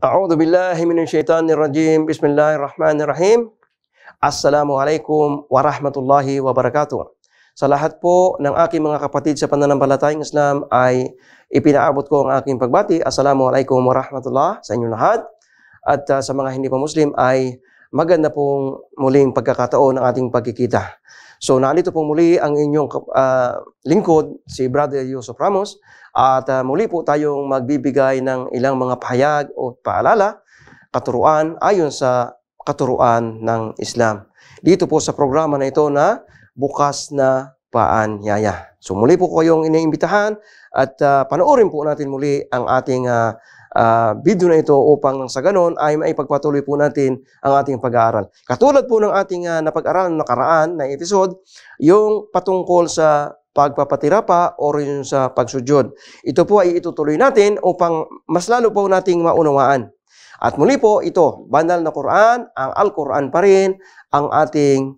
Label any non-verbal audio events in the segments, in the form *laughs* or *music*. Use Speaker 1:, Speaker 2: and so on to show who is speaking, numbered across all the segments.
Speaker 1: A'udhu billahi من الشيطان rajim. Bismillahirrahmanirrahim. الله الرحمن الرحيم Assalamualaikum warahmatullahi wabarakatuh. Sa lahat po ng aking mga kapatid sa pananampalatayang Islam ay ipinaabot ko ang aking pagbati. Assalamualaikum warahmatullah sa inyong lahat. At uh, sa mga hindi pa Muslim ay maganda pong muling pagkakataon ng ating pagkikita. So nalito pong muli ang inyong uh, lingkod, si Brother Yusuf Ramos, at uh, muli po tayong magbibigay ng ilang mga pahayag o paalala, katuruan ayon sa katuruan ng Islam. Dito po sa programa na ito na Bukas na Paanyaya. So muli po kayong iniimbitahan at uh, panoorin po natin muli ang ating uh, uh, video na ito upang nang sa ganon ay maipagpatuloy po natin ang ating pag-aaral. Katulad po ng ating uh, napag-aralan nakaraan na episode, yung patungkol sa pagpapatira pa o rin sa pagsudyod. Ito po ay itutuloy natin upang mas lalo po nating maunawaan. At muli po ito, banal na Quran, ang Al-Quran pa rin ang ating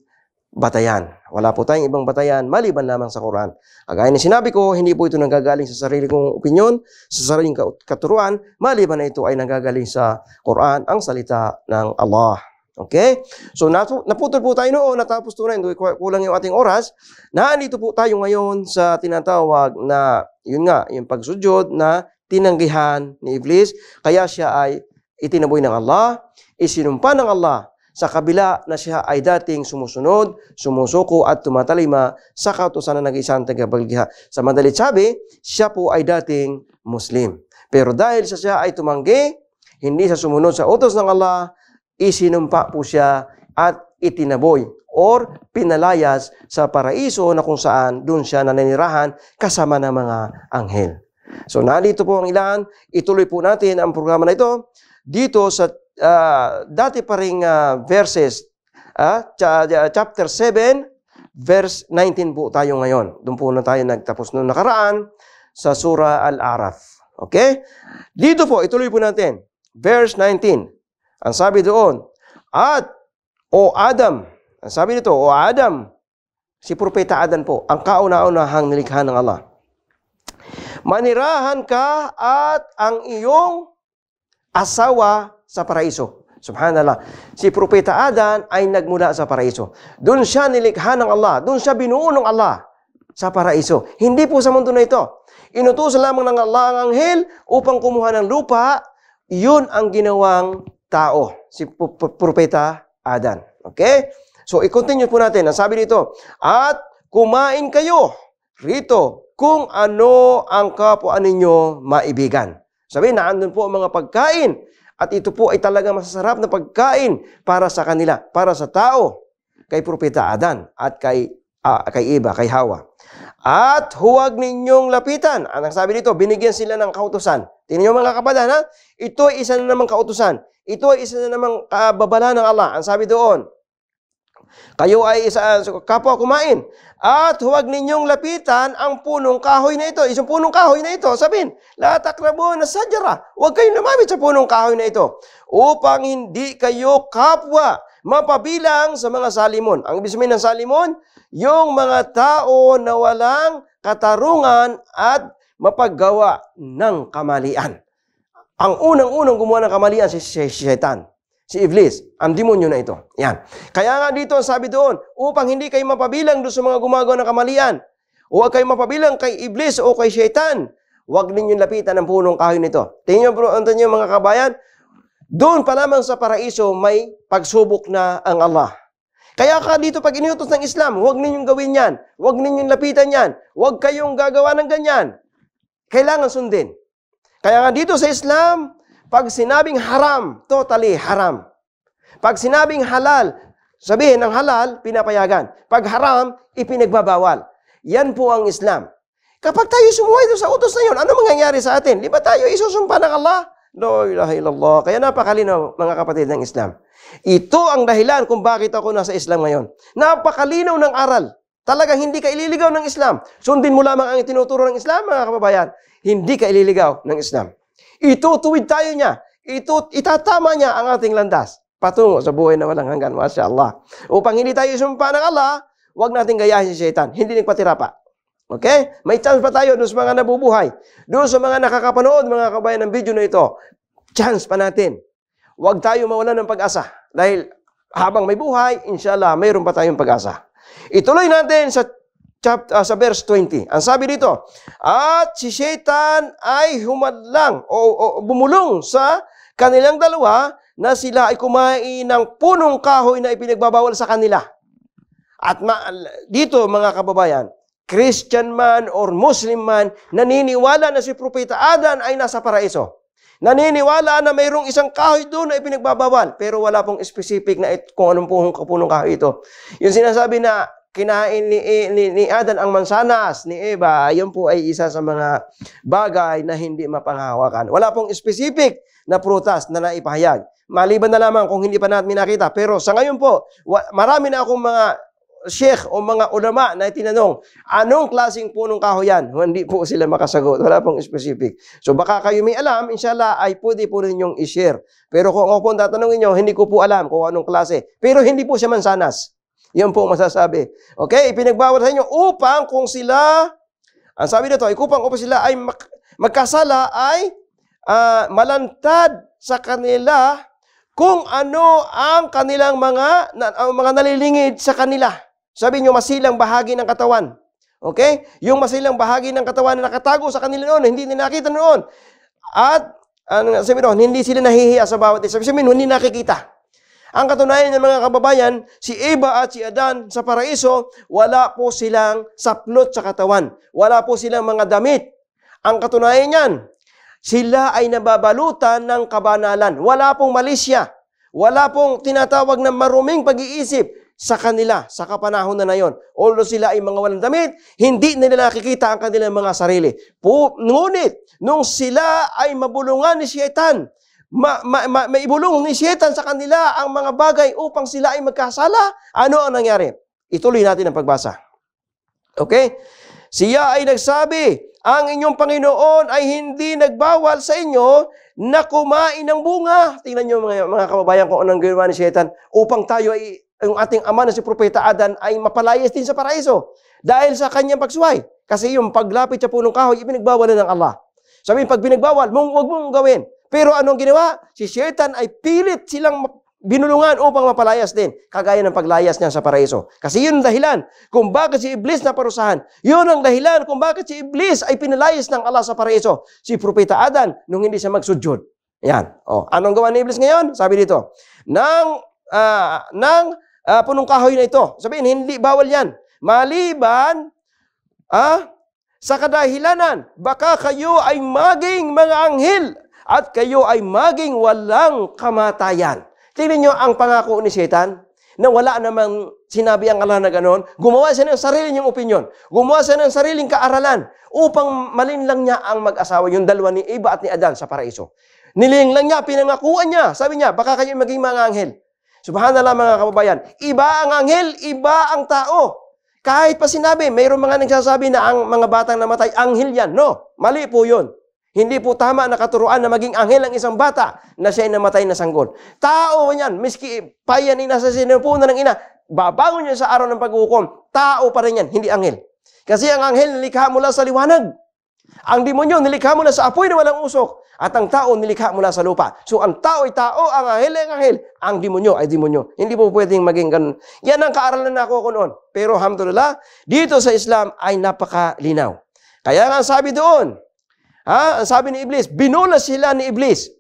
Speaker 1: batayan. Wala po tayong ibang batayan maliban lamang sa Quran. Agaya na sinabi ko, hindi po ito nanggagaling sa sarili kong opinyon, sa sariling katuruan, maliban na ito ay nanggagaling sa Quran, ang salita ng Allah. Okay? So naputol po tayo noon, natapos to na, kulang yung ating oras. Naandito po tayo ngayon sa tinatawag na, yun nga, yung pagsudyod na tinanggihan ni Iblis. Kaya siya ay itinaboy ng Allah, isinumpa ng Allah sa kabila na siya ay dating sumusunod, sumusuko at tumatalima sa kautosan na nag-isang tagapagligha. Sa madalit sabi, siya po ay dating Muslim. Pero dahil sa siya ay tumanggi, hindi sa sumunod sa utos ng Allah, isinumpa po siya at itinaboy or pinalayas sa paraiso na kung saan doon siya naninirahan kasama ng mga anghel. So nalito po ang ilan, ituloy po natin ang programa na ito dito sa uh, dati pa ring uh, verses uh, chapter 7 verse 19 po tayo ngayon. Doon po na tayo nagtapos noong nakaraan sa sura Al-Araf. Okay? Dito po, ituloy po natin. Verse 19. Ang sabi doon, at, o Adam, ang sabi nito, o Adam, si Propeta Adam po, ang kauna-unahang nilikha ng Allah. Manirahan ka at ang iyong asawa sa paraiso. Subhanallah. Si Propeta Adan ay nagmula sa paraiso. Doon siya nilikha ng Allah. Doon siya binuo ng Allah sa paraiso. Hindi po sa mundo na ito. Inutusan lamang ng Allah ang anghel upang kumuha ng lupa. Yun ang ginawang tao, si Propeta Adan. Okay? So, i-continue po natin. Ang sabi dito, at kumain kayo rito kung ano ang kapwa ninyo maibigan. Sabi, naandun po ang mga pagkain. At ito po ay talaga masasarap na pagkain para sa kanila, para sa tao, kay Propeta Adan at kay, uh, kay Iba, kay Hawa. At huwag ninyong lapitan. Ang sabi dito, binigyan sila ng kautusan. Tingnan niyo mga kapatid, ha? Ito ay isa na namang kautusan. Ito ay isa na namang kababala ng Allah. Ang sabi doon, kayo ay isa, kapwa kumain. At huwag ninyong lapitan ang punong kahoy na ito. Isang punong kahoy na ito. Sabihin, la takrabo na sajara. Huwag kayong lumapit sa punong kahoy na ito. Upang hindi kayo kapwa mapabilang sa mga salimon. Ang ibig sabihin ng salimon, yung mga tao na walang katarungan at mapaggawa ng kamalian. Ang unang-unang gumawa ng kamalian si Shaitan, si Iblis, ang demonyo na ito. Yan. Kaya nga dito, sabi doon, upang hindi kayo mapabilang doon sa mga gumagawa ng kamalian, huwag kayo mapabilang kay Iblis o kay Shaitan, huwag ninyong lapitan ang punong kahoy nito. Tingnan nyo, niyo mga kabayan, doon pa lamang sa paraiso may pagsubok na ang Allah. Kaya ka dito pag iniutos ng Islam, huwag ninyong gawin yan. Huwag ninyong lapitan yan. Huwag kayong gagawa ng ganyan. Kailangan sundin. Kaya nga dito sa Islam, pag sinabing haram, totally haram. Pag sinabing halal, sabihin ng halal, pinapayagan. Pag haram, ipinagbabawal. Yan po ang Islam. Kapag tayo sumuhay sa utos na yun, ano mangyayari sa atin? Di ba tayo isusumpa ng Allah? La ilaha illallah. Kaya napakalinaw, mga kapatid ng Islam. Ito ang dahilan kung bakit ako nasa Islam ngayon. Napakalinaw ng aral. Talagang hindi ka ililigaw ng Islam. Sundin mo lamang ang itinuturo ng Islam, mga kababayan hindi ka ililigaw ng Islam. Itutuwid tayo niya. Ito, itatama niya ang ating landas patungo sa buhay na walang hanggan. Masya Allah. Upang hindi tayo sumpa ng Allah, huwag natin gayahin si Shaitan. Hindi nagpatira pa. Okay? May chance pa tayo doon sa mga nabubuhay. Doon sa mga nakakapanood, mga kabayan ng video na ito. Chance pa natin. Huwag tayo mawala ng pag-asa. Dahil habang may buhay, Allah, mayroon pa tayong pag-asa. Ituloy natin sa chapter, uh, ah, sa verse 20. Ang sabi dito, At si Satan ay humadlang o, o bumulong sa kanilang dalawa na sila ay kumain ng punong kahoy na ipinagbabawal sa kanila. At ma- dito mga kababayan, Christian man or Muslim man, naniniwala na si Propeta Adan ay nasa paraiso. Naniniwala na mayroong isang kahoy doon na ipinagbabawal, pero wala pong specific na kung anong punong kapunong kahoy ito. Yung sinasabi na kinain ni, eh, ni, ni Adan ang mansanas, ni Eva, yun po ay isa sa mga bagay na hindi mapanghawakan. Wala pong specific na prutas na naipahayag. Maliban na lamang kung hindi pa natin nakita. Pero sa ngayon po, marami na akong mga sheikh o mga ulama na tinanong, anong klaseng punong kahoy yan? Hindi po sila makasagot. Wala pong specific. So baka kayo may alam, inshallah, ay pwede po ninyong i-share. Pero kung ako po ang tatanungin nyo, hindi ko po alam kung anong klase. Pero hindi po siya mansanas. Yan po masasabi. Okay, ipinagbawal sa inyo upang kung sila, ang sabi nito, ikupang upang sila ay mag, magkasala ay uh, malantad sa kanila kung ano ang kanilang mga, na, ang mga nalilingid sa kanila. Sabi nyo, masilang bahagi ng katawan. Okay? Yung masilang bahagi ng katawan na nakatago sa kanila noon, hindi nakita noon. At, ano nga, sabi noon, hindi sila nahihiya sa bawat isa. Sabi, sabi hindi nakikita. Ang katunayan ng mga kababayan, si Eva at si Adan sa paraiso, wala po silang saplot sa katawan. Wala po silang mga damit. Ang katunayan niyan, sila ay nababalutan ng kabanalan. Wala pong malisya. Wala pong tinatawag na maruming pag-iisip sa kanila sa kapanahon na nayon. Although sila ay mga walang damit, hindi nila nakikita ang kanilang mga sarili. Po, ngunit, nung sila ay mabulungan ni Shaitan, ma, ma, ma, maibulong ni Satan sa kanila ang mga bagay upang sila ay magkasala, ano ang nangyari? Ituloy natin ang pagbasa. Okay? Siya ay nagsabi, ang inyong Panginoon ay hindi nagbawal sa inyo na kumain ng bunga. Tingnan niyo mga, mga kababayan kung anong ginawa ni Satan upang tayo ay, yung ating ama na si Propeta Adan ay mapalayas din sa paraiso dahil sa kanyang pagsuway. Kasi yung paglapit sa punong kahoy, ibinagbawal ng Allah. Sabihin, pag binagbawal, mong, huwag mong gawin. Pero anong ginawa? Si Shaitan ay pilit silang binulungan upang mapalayas din, kagaya ng paglayas niya sa paraiso. Kasi yun ang dahilan kung bakit si Iblis na parusahan. Yun ang dahilan kung bakit si Iblis ay pinalayas ng Allah sa paraiso. Si Propeta Adan, nung hindi siya magsudyod. Yan. O, anong gawa ni Iblis ngayon? Sabi dito, nang, uh, nang uh, punong kahoy na ito. Sabihin, hindi bawal yan. Maliban, ah, sa kadahilanan, baka kayo ay maging mga anghel at kayo ay maging walang kamatayan. Tingnan nyo ang pangako ni Satan na wala namang sinabi ang Allah na ganoon. Gumawa siya ng sarili niyang opinion. Gumawa siya ng sariling kaaralan upang malinlang niya ang mag-asawa, yung dalawa ni Eva at ni Adan sa paraiso. Nilinglang niya, pinangakuan niya. Sabi niya, baka kayo maging mga anghel. Subhanallah mga kababayan, iba ang anghel, iba ang tao. Kahit pa sinabi, mayroon mga nagsasabi na ang mga batang namatay, anghel yan. No, mali po yun. Hindi po tama na katuruan na maging anghel ang isang bata na siya namatay na sanggol. Tao yan, miski payan payanin nasa sinupunan ng ina, babangon niya sa araw ng paghukom, tao pa rin yan, hindi anghel. Kasi ang anghel nilikha mula sa liwanag. Ang demonyo nilikha mula sa apoy na walang usok. At ang tao nilikha mula sa lupa. So ang tao ay tao, ang anghel ay anghel. Ang demonyo ay demonyo. Hindi po pwedeng maging ganun. Yan ang kaaralan na ako noon. Pero alhamdulillah, dito sa Islam ay napakalinaw. Kaya nga sabi doon, Ha? Sabi ni Iblis, binula sila ni Iblis.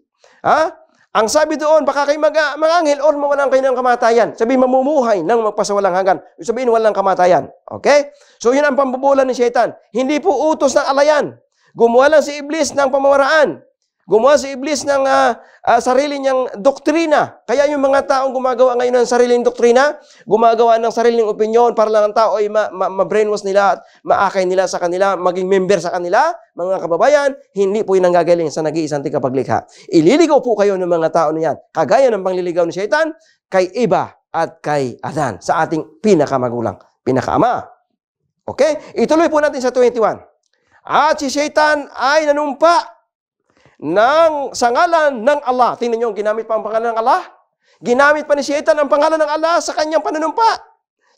Speaker 1: Ha? Ang sabi doon, baka kayo mag mga angel or mawalan kayo ng kamatayan. Sabi, mamumuhay ng magpasawalang hanggan. Sabihin, walang kamatayan. Okay? So, yun ang pambubula ni Shaitan. Hindi po utos ng alayan. Gumawa lang si Iblis ng pamamaraan. Gumawa si Iblis ng uh, uh, sarili niyang doktrina. Kaya yung mga taong gumagawa ngayon ng sariling doktrina, gumagawa ng sariling opinion para lang ang tao ay ma-brainwash ma- ma nila at maakay nila sa kanila, maging member sa kanila, mga kababayan, hindi po yun ang gagaling sa nag-iisang tigapaglikha. Ililigaw po kayo ng mga tao na yan, kagaya ng pangliligaw ni Shaitan, kay Iba at kay Adan, sa ating pinakamagulang, pinakaama. Okay? Ituloy po natin sa 21. At si Shaitan ay nanumpa ng, sa ngalan ng Allah. Tingnan niyo, ginamit pa ang pangalan ng Allah. Ginamit pa ni Shaitan ang pangalan ng Allah sa kanyang panunumpa,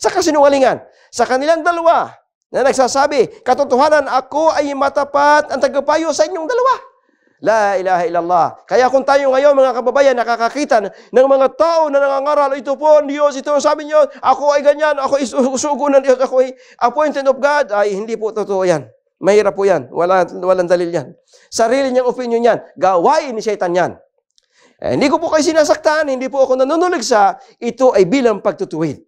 Speaker 1: sa kasinungalingan. Sa kanilang dalawa na nagsasabi, Katotohanan, ako ay matapat ang tagapayo sa inyong dalawa. La ilaha illallah. Kaya kung tayo ngayon mga kababayan nakakakita ng mga tao na nangangaral, ito po ang Diyos, ito ang sabi niyo, ako ay ganyan, ako ay sugo ng Diyos, ako ay appointed of God, ay hindi po totoo yan. Mahirap po yan. Wala, walang dalil yan. Sarili niyang opinion yan. Gawain ni Satan yan. Eh, hindi ko po kayo sinasaktan, hindi po ako nanunulig sa ito ay bilang pagtutuwid.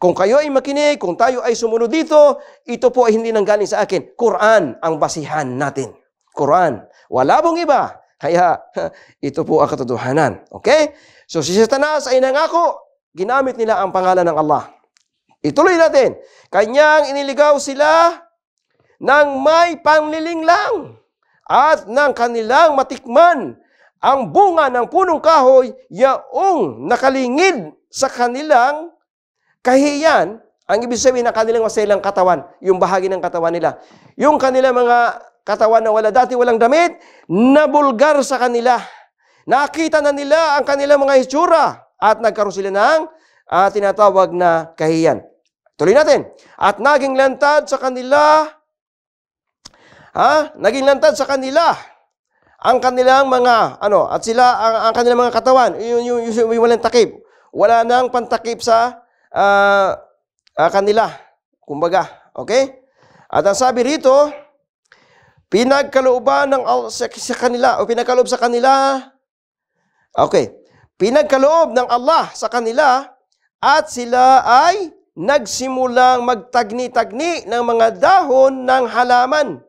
Speaker 1: Kung kayo ay makinig, kung tayo ay sumunod dito, ito po ay hindi nang galing sa akin. Quran ang basihan natin. Quran. Wala pong iba. Kaya *laughs* ito po ang katotohanan. Okay? So si Satanas ay nangako, ginamit nila ang pangalan ng Allah. Ituloy natin. Kanyang iniligaw sila ng may pangliling lang at ng kanilang matikman ang bunga ng punong kahoy yaong nakalingid sa kanilang kahiyan, ang ibig sabihin ng kanilang maselang katawan, yung bahagi ng katawan nila. Yung kanilang mga katawan na wala dati walang damit, nabulgar sa kanila. Nakita na nila ang kanilang mga hitsura at nagkaroon sila ng uh, tinatawag na kahiyan. Tuloy natin. At naging lantad sa kanila ha, naging lantad sa kanila ang kanilang mga ano at sila ang, ang kanilang mga katawan yung yung, yung, yung walang takip wala nang pantakip sa uh, uh, kanila kumbaga okay at ang sabi rito pinagkalooban ng sa, sa kanila o pinagkaloob sa kanila okay pinagkaloob ng Allah sa kanila at sila ay nagsimulang magtagni-tagni ng mga dahon ng halaman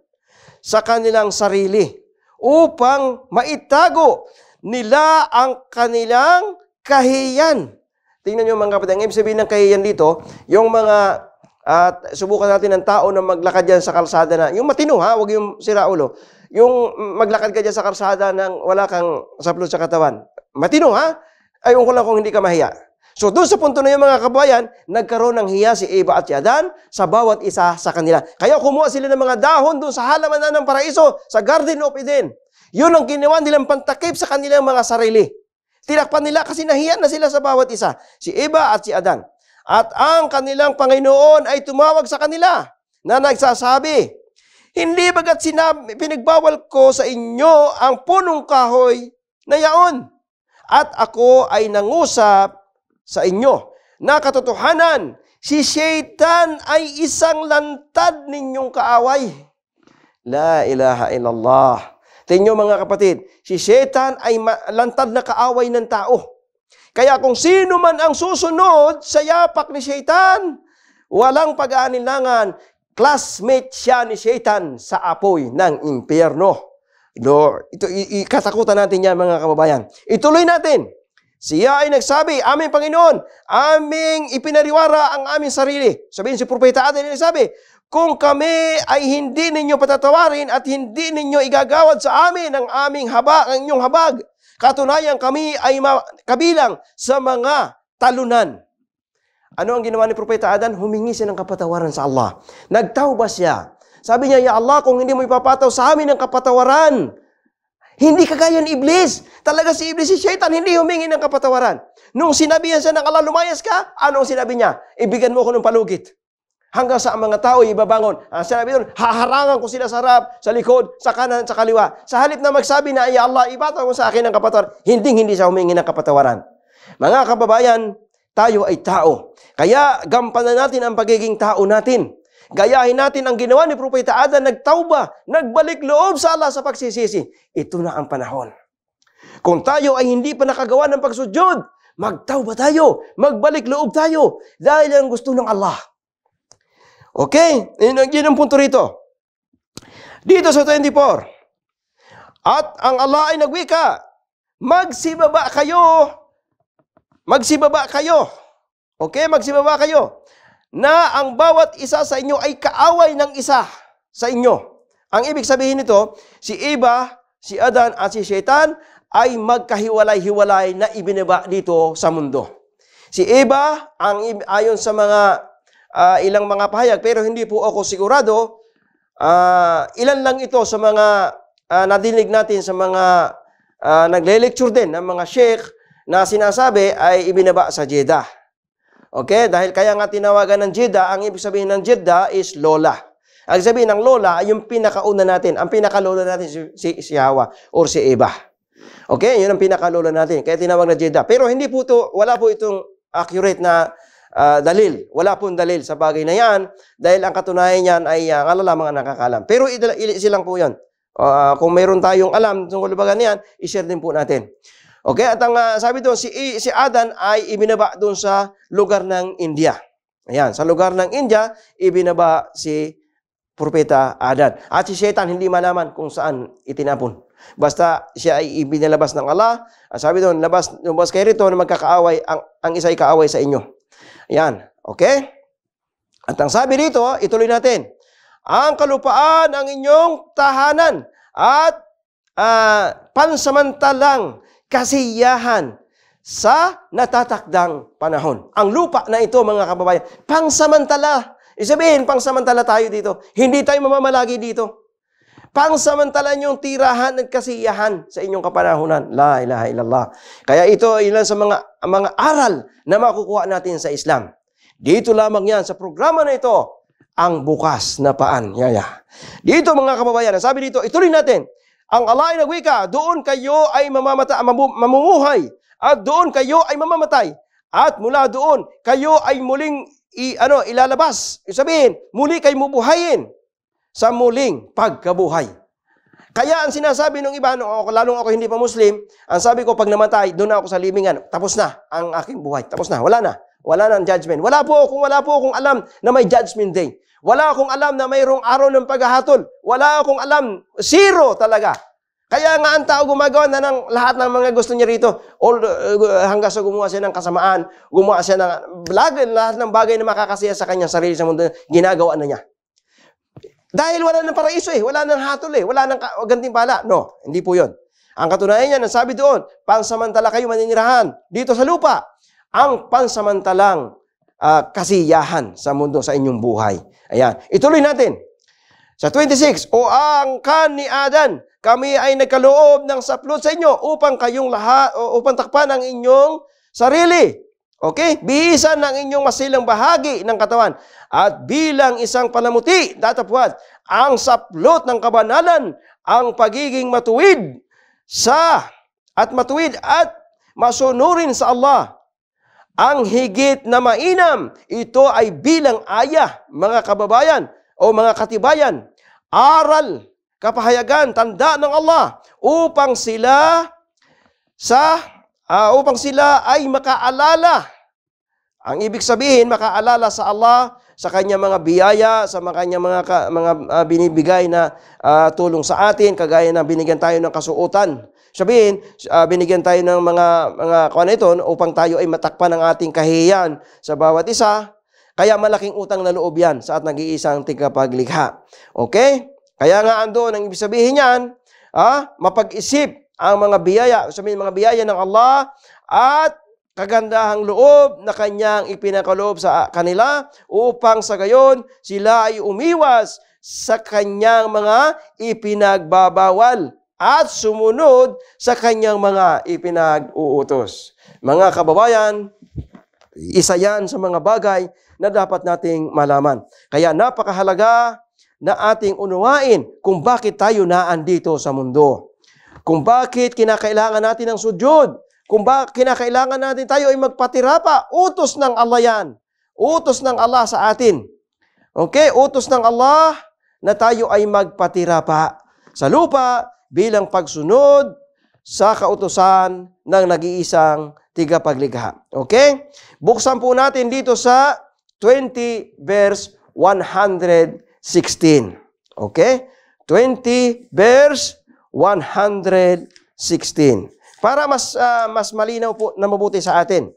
Speaker 1: sa kanilang sarili upang maitago nila ang kanilang kahiyan. Tingnan nyo mga kapatid, ang ibig sabihin ng kahiyan dito, yung mga, at uh, subukan natin ng tao na maglakad dyan sa kalsada na, yung matino ha, huwag yung sira ulo, yung maglakad ka dyan sa kalsada nang wala kang saplot sa katawan. Matino ha? Ayun ko lang kung hindi ka mahiya. So doon sa punto na yun mga kabayan, nagkaroon ng hiya si Eva at si Adan sa bawat isa sa kanila. Kaya kumuha sila ng mga dahon doon sa halaman na ng paraiso, sa Garden of Eden. Yun ang ginawa nilang pantakip sa kanilang mga sarili. Tinakpan nila kasi nahiya na sila sa bawat isa, si Eva at si Adan. At ang kanilang Panginoon ay tumawag sa kanila na nagsasabi, Hindi bagat sinabi, pinagbawal ko sa inyo ang punong kahoy na yaon. At ako ay nangusap sa inyo na katotohanan, si Shaitan ay isang lantad ninyong kaaway. La ilaha illallah. Tingnan mga kapatid, si Shaitan ay lantad na kaaway ng tao. Kaya kung sino man ang susunod sa yapak ni Shaitan, walang pag-aanilangan, classmate siya ni Shaitan sa apoy ng impyerno. Lord, ito, ikatakutan natin yan mga kababayan. Ituloy natin siya ay nagsabi, Aming Panginoon, aming ipinariwara ang aming sarili. Sabihin si Propeta atin ay nagsabi, Kung kami ay hindi ninyo patatawarin at hindi ninyo igagawad sa amin ang aming haba, ang inyong habag, katunayan kami ay kabilang sa mga talunan. Ano ang ginawa ni Propeta Adan? Humingi siya ng kapatawaran sa Allah. Nagtawba siya. Sabi niya, Ya Allah, kung hindi mo ipapataw sa amin ang kapatawaran, hindi kagaya ni Iblis. Talaga si Iblis, si Shaitan, hindi humingi ng kapatawaran. Nung sinabi niya siya ng Allah, lumayas ka, ano ang sinabi niya? Ibigan mo ko ng palugit. Hanggang sa ang mga tao ibabangon. Ang sinabi doon, haharangan ko sila sa harap, sa likod, sa kanan, sa kaliwa. Sa halip na magsabi na, ay Allah, ibataw mo sa akin ang kapatawaran. Hindi, hindi siya humingi ng kapatawaran. Mga kababayan, tayo ay tao. Kaya gampanan natin ang pagiging tao natin. Gayahin natin ang ginawa ni Propeta Adan, nagtawba, nagbalik loob sa Allah sa pagsisisi. Ito na ang panahon. Kung tayo ay hindi pa nakagawa ng pagsudyod, magtawba tayo, magbalik loob tayo, dahil ang gusto ng Allah. Okay, yun ang, yun ang punto rito. Dito sa 24, at ang Allah ay nagwika, magsibaba kayo, magsibaba kayo. Okay, magsibaba kayo na ang bawat isa sa inyo ay kaaway ng isa sa inyo. Ang ibig sabihin nito, si Eva, si Adan at si Shaitan ay magkahiwalay-hiwalay na ibinaba dito sa mundo. Si Eva, ang ayon sa mga uh, ilang mga pahayag, pero hindi po ako sigurado, uh, ilan lang ito sa mga uh, nadinig natin sa mga uh, nagle-lecture din ng mga sheikh na sinasabi ay ibinaba sa Jeddah. Okay? Dahil kaya nga tinawagan ng Jeddah, ang ibig sabihin ng Jeddah is lola. Ang sabihin ng lola, yung pinakauna natin, ang pinakalola natin si, si, si Hawa or si Eva. Okay? Yun ang pinakalola natin. Kaya tinawag na Jeddah. Pero hindi po to, wala po itong accurate na uh, dalil. Wala pong dalil sa bagay na yan dahil ang katunayan niyan ay uh, nga lamang ang nakakalam. Pero ilis lang po yan. Uh, ah, kung mayroon tayong alam tungkol ba niyan, ishare din po natin. Okay, at ang uh, sabi doon, si, si Adan ay ibinaba doon sa lugar ng India. Ayan, sa lugar ng India, ibinaba si Propeta Adan. At si Satan, hindi malaman kung saan itinapon. Basta siya ay ibinalabas ng Allah. Ang sabi doon, labas, lumabas kayo rito na magkakaaway, ang, ang isa ay kaaway sa inyo. Ayan, okay? At ang sabi rito, ituloy natin. Ang kalupaan ang inyong tahanan at uh, pansamantalang kasiyahan sa natatakdang panahon. Ang lupa na ito, mga kababayan, pangsamantala. Isabihin, pangsamantala tayo dito. Hindi tayo mamamalagi dito. Pangsamantala niyong tirahan at kasiyahan sa inyong kapanahunan. La ilaha illallah. Kaya ito ilan sa mga, mga aral na makukuha natin sa Islam. Dito lamang yan sa programa na ito, ang bukas na paan. Yaya. Yeah, yeah. Dito mga kababayan, sabi dito, ituloy natin. Ang Allah ay nagwika, doon kayo ay mamamata, mamumuhay at doon kayo ay mamamatay. At mula doon, kayo ay muling i, ano, ilalabas. Sabihin, muli kayo mubuhayin sa muling pagkabuhay. Kaya ang sinasabi ng iba, nung ako, lalong ako hindi pa Muslim, ang sabi ko, pag namatay, doon ako sa limingan, tapos na ang aking buhay. Tapos na, wala na. Wala na ang judgment. Wala po kung wala po kung alam na may judgment day. Wala akong alam na mayroong araw ng paghahatol. Wala akong alam. Zero talaga. Kaya nga ang tao gumagawa na ng lahat ng mga gusto niya rito. All, uh, hanggang sa gumawa siya ng kasamaan, gumawa siya ng lahat, lahat ng bagay na makakasiya sa kanya sarili sa mundo, ginagawa na niya. Dahil wala ng paraiso eh, wala ng hatol eh, wala ng pala. No, hindi po yon. Ang katunayan niya, nasabi doon, pansamantala kayo maninirahan dito sa lupa. Ang pansamantalang uh, kasiyahan sa mundo sa inyong buhay. Ayan. Ituloy natin. Sa 26, O ang kan ni Adan, kami ay nagkaloob ng saplot sa inyo upang kayong lahat, upang takpan ang inyong sarili. Okay? Bihisan ng inyong masilang bahagi ng katawan. At bilang isang panamuti, datapwat, ang saplot ng kabanalan, ang pagiging matuwid sa at matuwid at masunurin sa Allah ang higit na mainam. Ito ay bilang ayah, mga kababayan o mga katibayan. Aral, kapahayagan, tanda ng Allah upang sila sa uh, upang sila ay makaalala. Ang ibig sabihin, makaalala sa Allah sa kanyang mga biyaya, sa kanyang mga ka, mga uh, binibigay na uh, tulong sa atin, kagaya ng binigyan tayo ng kasuotan Sabihin, uh, binigyan tayo ng mga mga kuan ito upang tayo ay matakpan ng ating kahiyan sa bawat isa. Kaya malaking utang na loob yan sa at nag-iisang tigapaglikha. Okay? Kaya nga andoon ang ibig sabihin niyan, ah, mapag-isip ang mga biyaya, sabihin mga biyaya ng Allah at kagandahang loob na kanyang ipinakaloob sa kanila upang sa gayon sila ay umiwas sa kanyang mga ipinagbabawal at sumunod sa kanyang mga ipinag-uutos. Mga kababayan, isa yan sa mga bagay na dapat nating malaman. Kaya napakahalaga na ating unuwain kung bakit tayo naandito sa mundo. Kung bakit kinakailangan natin ng sudyod. Kung bakit kinakailangan natin tayo ay magpatira pa. Utos ng Allah yan. Utos ng Allah sa atin. Okay, utos ng Allah na tayo ay magpatira pa sa lupa bilang pagsunod sa kautosan ng nag-iisang tagapaglikha. Okay? Buksan po natin dito sa 20 verse 116. Okay? 20 verse 116. Para mas uh, mas malinaw po na mabuti sa atin.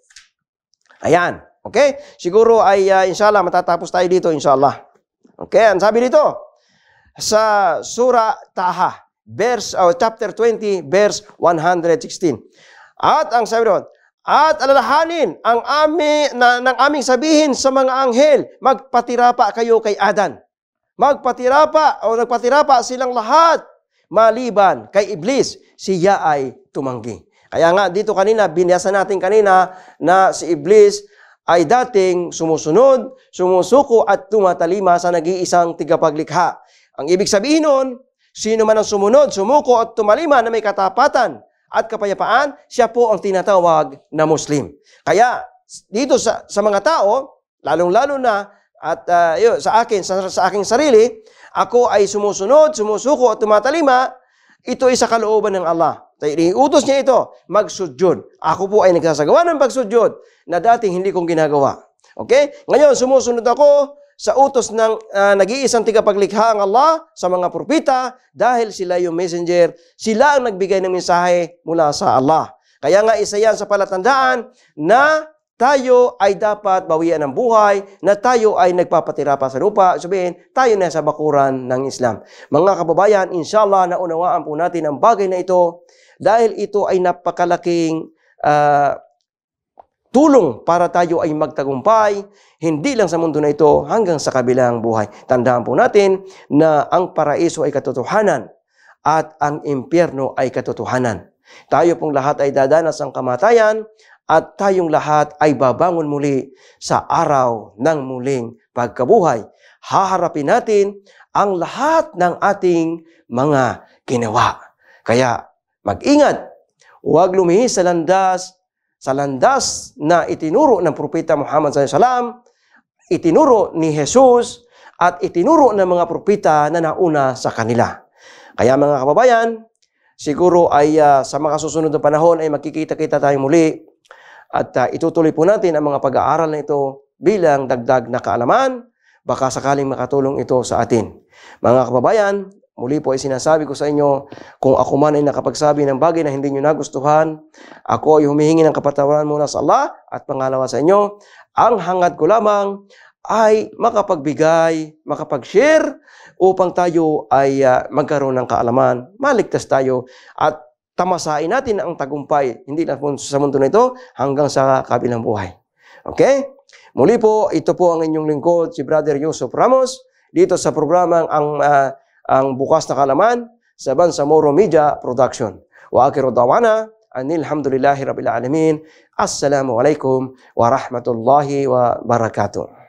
Speaker 1: Ayan. Okay? Siguro ay uh, inshallah matatapos tayo dito inshallah. Okay? Ang sabi dito sa sura Taha verse or oh, chapter 20 verse 116. At ang sabi ron, at alalahanin ang ami, na, ng aming sabihin sa mga anghel, magpatira pa kayo kay Adan. Magpatira pa o nagpatira pa silang lahat maliban kay Iblis, siya ay tumanggi. Kaya nga dito kanina, binasa natin kanina na si Iblis ay dating sumusunod, sumusuko at tumatalima sa nag-iisang tigapaglikha. Ang ibig sabihin noon, Sino man ang sumunod, sumuko at tumalima na may katapatan at kapayapaan, siya po ang tinatawag na Muslim. Kaya dito sa, sa mga tao, lalong-lalo na at uh, yun, sa akin, sa, sa aking sarili, ako ay sumusunod, sumusuko at tumatalima, ito ay sa kalooban ng Allah. Iutos niya ito, magsudyod. Ako po ay nagsasagawa ng pagsudyod na dating hindi kong ginagawa. Okay? Ngayon, sumusunod ako sa utos ng uh, nag-iisang tagapaglikha ang Allah sa mga propeta dahil sila yung messenger, sila ang nagbigay ng mensahe mula sa Allah. Kaya nga isa yan sa palatandaan na tayo ay dapat bawian ng buhay, na tayo ay nagpapatira pa sa lupa. Sabihin, tayo na sa bakuran ng Islam. Mga kababayan, inshallah, naunawaan po natin ang bagay na ito dahil ito ay napakalaking uh, tulong para tayo ay magtagumpay, hindi lang sa mundo na ito, hanggang sa kabilang buhay. Tandaan po natin na ang paraiso ay katotohanan at ang impyerno ay katotohanan. Tayo pong lahat ay dadanas ng kamatayan at tayong lahat ay babangon muli sa araw ng muling pagkabuhay. Haharapin natin ang lahat ng ating mga ginawa. Kaya mag-ingat, huwag lumihis sa landas sa landas na itinuro ng propeta Muhammad SAW, itinuro ni Jesus, at itinuro ng mga propeta na nauna sa kanila. Kaya mga kababayan, siguro ay uh, sa mga susunod na panahon ay makikita-kita tayo muli at uh, itutuloy po natin ang mga pag-aaral na ito bilang dagdag na kaalaman. Baka sakaling makatulong ito sa atin. Mga kababayan, Muli po ay sinasabi ko sa inyo, kung ako man ay nakapagsabi ng bagay na hindi nyo nagustuhan, ako ay humihingi ng kapatawaran muna sa Allah at pangalawa sa inyo, ang hangad ko lamang ay makapagbigay, makapag-share upang tayo ay uh, magkaroon ng kaalaman, maligtas tayo at tamasain natin ang tagumpay, hindi na sa mundo na ito, hanggang sa kabilang buhay. Okay? Muli po, ito po ang inyong lingkod, si Brother Yusuf Ramos, dito sa programang ang uh, ang bukas na kalaman sa Bansa Moro Media Production. Wa akiru dawana anil rabbil alamin. Assalamu alaikum wa rahmatullahi wa barakatuh.